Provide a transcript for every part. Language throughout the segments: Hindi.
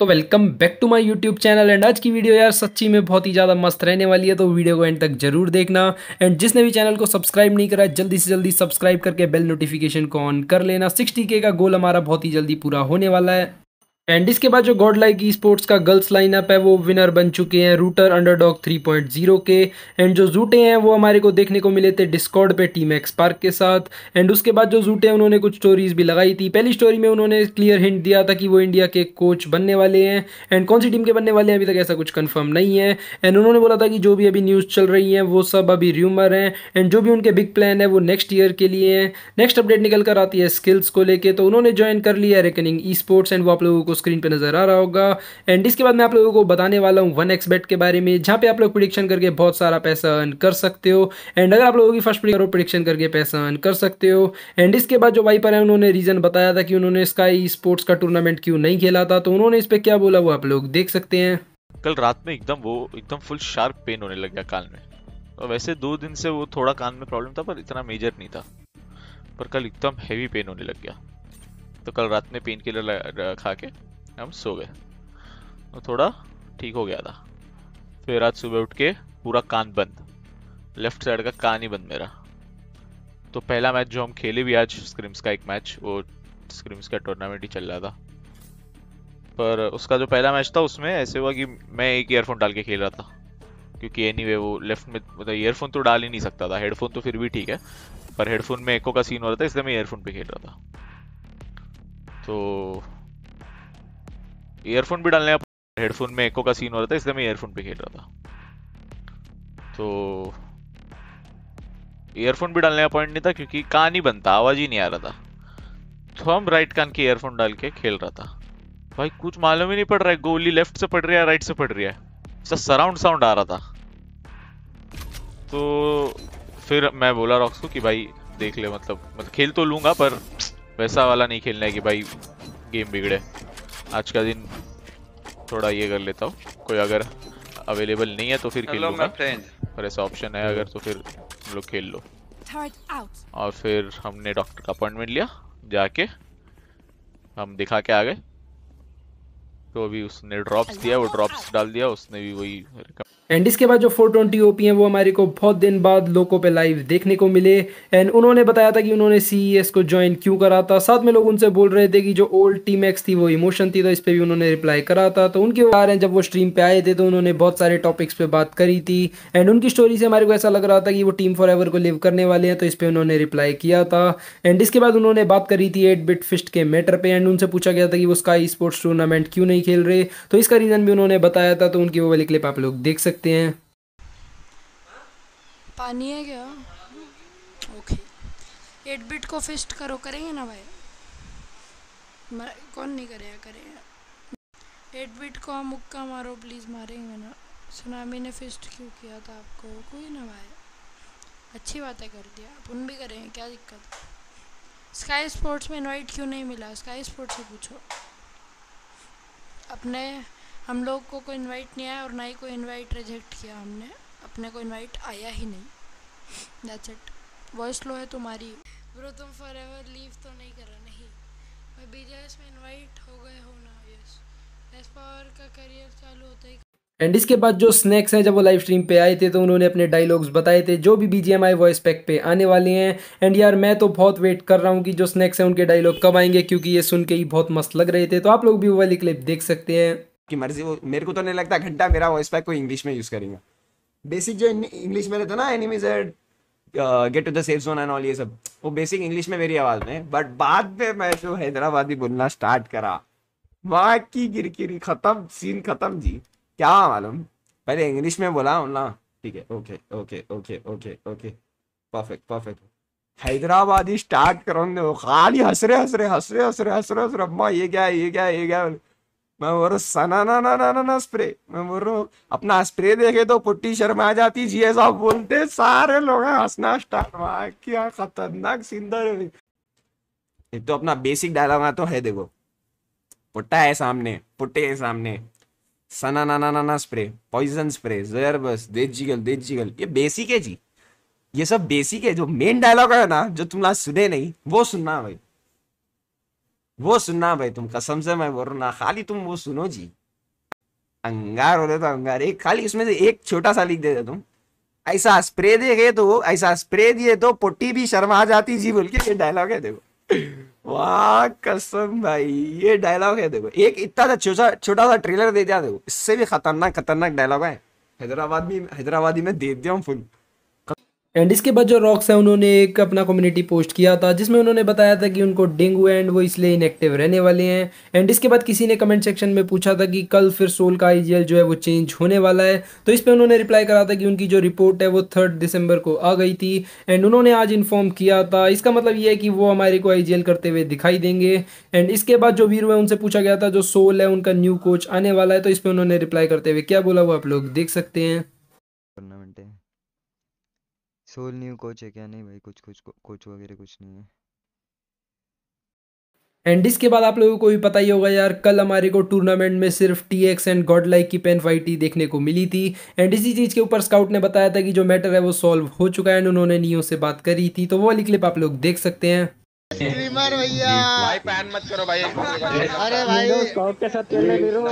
तो welcome back to my YouTube channel and आज की वीडियो यार सच्ची में बहुत ही ज़्यादा मस्त रहने वाली है तो वीडियो को एंड तक जरूर देखना एंड जिसने भी चैनल को सब्सक्राइब नहीं करा जल्दी से जल्दी सब्सक्राइब करके बेल नोटिफिकेशन को ऑन कर लेना के का गोल हमारा बहुत ही जल्दी पूरा होने वाला है एंड इसके बाद जो गॉड लाइक ई स्पोर्ट्स का गर्ल्स लाइनअप है वो विनर बन चुके हैं रूटर अंडर पॉइंट जीरो के एंड जो जूटे हैं वो हमारे को देखने को मिले थे डिस्कॉर्ड पे टीम एक्स पार्क के साथ एंड उसके बाद जो जूटे हैं उन्होंने कुछ स्टोरीज भी लगाई थी पहली स्टोरी में उन्होंने क्लियर हिंट दिया था कि वो इंडिया के कोच बनने वाले हैं एंड कौन सी टीम के बनने वाले हैं अभी तक ऐसा कुछ कन्फर्म नहीं है एंड उन्होंने बोला था कि जो भी अभी न्यूज़ चल रही है वो सब अभी र्यूमर हैं एंड जो भी उनके बिग प्लान है वो नेक्स्ट ईयर के लिए हैं नेक्स्ट अपडेट निकल कर आती है स्किल्स को लेकर तो उन्होंने ज्वाइन कर लिया रेकनिंग ई स्पोर्ट्स एंड वो आप लोगों को स्क्रीन पे नजर आ रहा होगा एंड इसके बाद मैं आप लोगों को बताने वाला हूँ वन एक्स बेट के बारे में जहाँ पे आप लोग प्रोडिक्शन करके बहुत सारा पैसा अर्न कर सकते हो एंड अगर आप लोगों की फर्स्ट प्रियर प्रोडिक्शन करके पैसा अर्न कर सकते हो एंड इसके बाद जो वाइपर है उन्होंने रीज़न बताया था कि उन्होंने स्काई स्पोर्ट्स का टूर्नामेंट क्यों नहीं खेला था तो उन्होंने इस पर क्या बोला वो आप लोग देख सकते हैं कल रात में एकदम वो एकदम फुल शार्प पेन होने लग गया कान में और वैसे दो दिन से वो थोड़ा कान में प्रॉब्लम था पर इतना मेजर नहीं था पर कल एकदम हैवी पेन होने लग गया तो कल रात में पेन किलर खा के हम सो गए तो थोड़ा ठीक हो गया था फिर आज सुबह उठ के पूरा कान बंद लेफ्ट साइड का कान ही बंद मेरा तो पहला मैच जो हम खेले भी आज स्क्रिम्स का एक मैच वो स्क्रिम्स का टूर्नामेंट ही चल रहा था पर उसका जो पहला मैच था उसमें ऐसे हुआ कि मैं एक ईयरफोन डाल के खेल रहा था क्योंकि एनी anyway, वो लेफ्ट में मतलब ईयरफोन तो डाल ही नहीं सकता था हेडफोन तो फिर भी ठीक है पर हेडफोन में एको का सीन हो रहा था इसलिए मैं ईयरफोन पे खेल रहा था तो ईयरफोन भी डालने हेडफोन में एको का सीन हो रहा था इसलिए मैं ईयरफोन पे खेल रहा था तो ईयरफोन भी डालने का पॉइंट नहीं था क्योंकि कान ही बनता आवाज़ ही नहीं आ रहा था तो हम राइट कान के ईयरफोन डाल के खेल रहा था भाई कुछ मालूम ही नहीं पड़ रहा है गोली लेफ्ट से पड़ रही है राइट से पड़ रही है इसका सराउंड साउंड आ रहा था तो फिर मैं बोला रॉक्स को कि भाई देख ले मतलब मतलब खेल तो लूंगा पर वैसा वाला नहीं खेलना है कि भाई गेम बिगड़े आज का दिन थोड़ा ये कर लेता हूँ कोई अगर अवेलेबल नहीं है तो फिर खेल पर और ऐसा ऑप्शन है अगर तो फिर हम लोग खेल लो और फिर हमने डॉक्टर का अपॉइंटमेंट लिया जाके हम दिखा के आ गए तो अभी उसने ड्रॉप्स दिया वो ड्रॉप्स डाल दिया उसने भी वही एंड इसके बाद जो 420 ट्वेंटी ओपी हैं वो हमारे को बहुत दिन बाद लोगों पे लाइव देखने को मिले एंड उन्होंने बताया था कि उन्होंने सी e को ज्वाइन क्यों करा था साथ में लोग उनसे बोल रहे थे कि जो ओल्ड टीम एक्स थी वो इमोशन थी तो इस पर भी उन्होंने रिप्लाई करा था तो उनके आ रहे हैं जब वो स्ट्रीम पे आए थे तो उन्होंने बहुत सारे टॉपिक्स पर बात करी थी एंड उनकी स्टोरी से हमारे को ऐसा लग रहा था कि वो टीम फॉर को लिव करने वाले हैं तो इस पर उन्होंने रिप्लाई किया था एंड इसके बाद उन्होंने बात करी थी एट बिट फिस्ट के मैटर पर एंड उनसे पूछा गया था कि वो स्काई स्पोर्ट्स टूर्नामेंट क्यों नहीं खेल रहे तो इसका रीज़न भी उन्होंने बताया था तो उनकी वो वाली क्लिप आप लोग देख सकते सकते हैं पानी है क्या ओके एट बिट को फिस्ट करो करेंगे ना भाई कौन नहीं करेगा करेगा एट बिट को हम मुक्का मारो प्लीज़ मारेंगे ना सुनामी ने फिस्ट क्यों किया था आपको कोई ना भाई अच्छी बात है कर दिया अपन भी करेंगे क्या दिक्कत स्काई स्पोर्ट्स में इनवाइट क्यों नहीं मिला स्काई स्पोर्ट्स से पूछो अपने हम लोग को कोई इनवाइट नहीं आया और ना ही कोई इनवाइट रिजेक्ट किया हमने अपने को इनवाइट आया ही नहीं दैट्स इट वॉइस लो है तुम्हारी ब्रो तुम फॉर एवर लीव तो नहीं कर रहा नहीं मैं बी में इनवाइट हो गए हो ना यस एस पावर का करियर चालू होता ही एंड इसके बाद जो स्नैक्स हैं जब वो लाइव स्ट्रीम पे आए थे तो उन्होंने अपने डायलॉग्स बताए थे जो भी बीजीएम आई वॉइस पैक पे आने वाले हैं एंड यार मैं तो बहुत वेट कर रहा हूँ कि जो स्नैक्स हैं उनके डायलॉग कब आएंगे क्योंकि ये सुन के ही बहुत मस्त लग रहे थे तो आप लोग भी वो वाली क्लिप देख सकते हैं की मर्जी वो मेरे को तो नहीं लगता घंटा मेरा वॉइस पैक को इंग्लिश में यूज़ करेंगे बेसिक जो इंग्लिश में रहता ना enemies get to the safe zone and all ये सब वो बेसिक इंग्लिश में मेरी आवाज़ में बट बाद में मैं जो हैदराबादी बोलना स्टार्ट करा वहाँ की गिरकिरी खत्म सीन खत्म जी क्या मालूम पहले इंग्लिश में बोला हूँ ना ठीक है okay okay okay okay okay perfect perfect Hyderabadi start करो खाली हंस रहे हंस रहे हंस रहे हंस रहे हंस रहे अम्मा ये क्या है ये क्या ये क्या मैं बोल रहा सना ना ना ना ना ना स्प्रे मैं बोल रहा हूँ अपना स्प्रे देखे तो पुट्टी शर्मा आ जाती जी साहब बोलते सारे लोग हंसना स्टार्ट वहा क्या खतरनाक सिंदर एक तो अपना बेसिक डायलॉग तो है देखो पुट्टा है सामने पुट्टे है सामने सना ना ना ना ना स्प्रे पॉइजन स्प्रे जहर बस देख जीगल देख जीगल ये बेसिक है जी ये सब बेसिक है जो मेन डायलॉग है ना जो तुम सुने नहीं वो सुनना भाई वो सुनना भाई तुम कसम से मैं बोल रहा ना खाली तुम वो सुनो जी अंगार होते तो अंगार एक खाली उसमें से एक छोटा सा लिख देते तुम ऐसा स्प्रे दे गए तो ऐसा स्प्रे दिए तो पोटी भी शर्मा जाती जी बोल के ये डायलॉग है देखो वाह कसम भाई ये डायलॉग है देखो एक इतना सा छोटा छोटा सा ट्रेलर दे दिया देखो इससे भी खतरनाक खतरनाक डायलॉग है हैदराबाद में हैदराबादी में दे दिया हूँ फुल एंड इसके बाद जो रॉक्स है उन्होंने एक अपना कम्युनिटी पोस्ट किया था जिसमें उन्होंने बताया था कि उनको डेंगू एंड वो इसलिए इनएक्टिव रहने वाले हैं एंड इसके बाद किसी ने कमेंट सेक्शन में पूछा था कि कल फिर सोल का आई जो है वो चेंज होने वाला है तो इस पर उन्होंने रिप्लाई करा था कि उनकी जो रिपोर्ट है वो थर्ड दिसंबर को आ गई थी एंड उन्होंने आज इन्फॉर्म किया था इसका मतलब ये है कि वो हमारे को आई करते हुए दिखाई देंगे एंड इसके बाद जो वीरू है उनसे पूछा गया था जो सोल है उनका न्यू कोच आने वाला है तो इस पर उन्होंने रिप्लाई करते हुए क्या बोला वो आप लोग देख सकते हैं सोल न्यू कोच है क्या नहीं भाई कुछ कुछ कोच वगैरह कुछ नहीं है एंड इसके बाद आप लोगों को भी पता ही होगा यार कल हमारे को टूर्नामेंट में सिर्फ T X and Godlike की पेन फाइट ही देखने को मिली थी एंड इसी चीज़ के ऊपर स्काउट ने बताया था कि जो मैटर है वो सॉल्व हो चुका है एंड उन्होंने नियो से बात करी थी तो वो वाली क्लिप आप लोग देख सकते हैं स्ट्रीमर भैया भाई पैन मत करो भाई अरे भाई स्काउट के साथ खेलने वीरो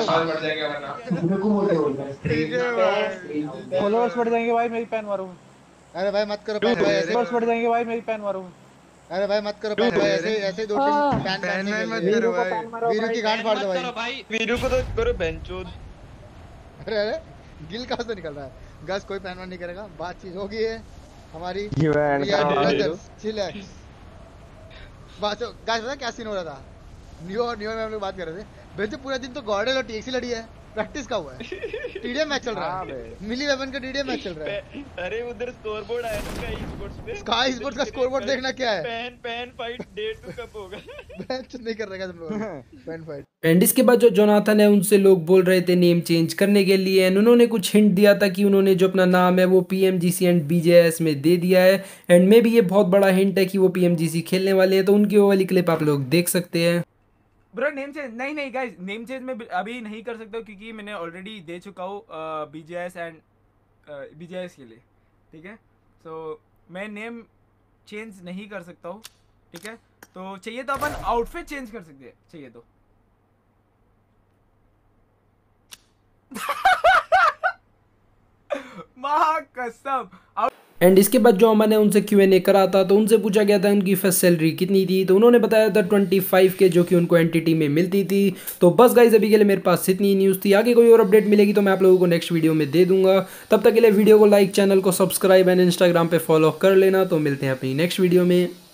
फॉलोअर्स बढ़ जाएंगे भाई मेरी पैन मारो अरे भाई मत करो पैन तो भाई ऐसे बस पड़ जाएंगे भाई मेरी पैन मारो अरे भाई मत करो पैन तो भाई ऐसे ऐसे दो तीन हाँ। पैन पैन मत करो भाई वीरू की गांड फाड़ दो भाई वीरू को तो करो बेंचोद अरे अरे गिल कहां से निकल रहा है गाइस कोई पैन मार नहीं करेगा बात चीज हो गई है हमारी चिलैक्स गाइस पता क्या सीन हो रहा था न्यू न्यू में हम लोग बात कर रहे थे बेंचो पूरा दिन तो गॉर्डन और टीएक्सी लड़ी है प्रैक्टिस का हुआ है टीडीएम मैच चल रहा है हाँ मिली वेपन का टीडीएम मैच चल रहा है अरे उधर स्कोरबोर्ड आया था स्काई स्पोर्ट्स पे स्काई स्पोर्ट्स का स्कोरबोर्ड देखना क्या है पेन पेन फाइट डे 2 कब होगा मैच नहीं कर रहेगा तुम लोग पेन फाइट एंड के बाद जो जोनाथन है उनसे लोग बोल रहे थे नेम चेंज करने के लिए एंड उन्होंने कुछ हिंट दिया था कि उन्होंने जो अपना नाम है वो P M G C and B J S में दे दिया है एंड मे भी ये बहुत बड़ा हिंट है कि वो पी एम जी सी खेलने वाले हैं तो उनकी वो वाली क्लिप आप लोग देख सकते हैं ब्रो नेम चेंज नहीं नहीं गाइस नेम चेंज मैं अभी नहीं कर सकता क्योंकि मैंने ऑलरेडी दे चुका हूँ B S and B S के लिए ठीक है सो so, मैं नेम चेंज नहीं कर सकता हूँ ठीक है तो चाहिए तो अपन आउटफिट चेंज कर सकते हैं चाहिए तो महाकसम आउट एंड इसके बाद जो मैंने उनसे क्यू एन ए करा था तो उनसे पूछा गया था उनकी फर्स्ट सैलरी कितनी थी तो उन्होंने बताया था ट्वेंटी फाइव के जो कि उनको एनटीटी में मिलती थी तो बस गाइज अभी के लिए मेरे पास इतनी न्यूज़ थी आगे कोई और अपडेट मिलेगी तो मैं आप लोगों को नेक्स्ट वीडियो में दे दूंगा तब तक के लिए वीडियो को लाइक चैनल को सब्सक्राइब एंड इंस्टाग्राम पर फॉलो कर लेना तो मिलते हैं अपनी नेक्स्ट वीडियो में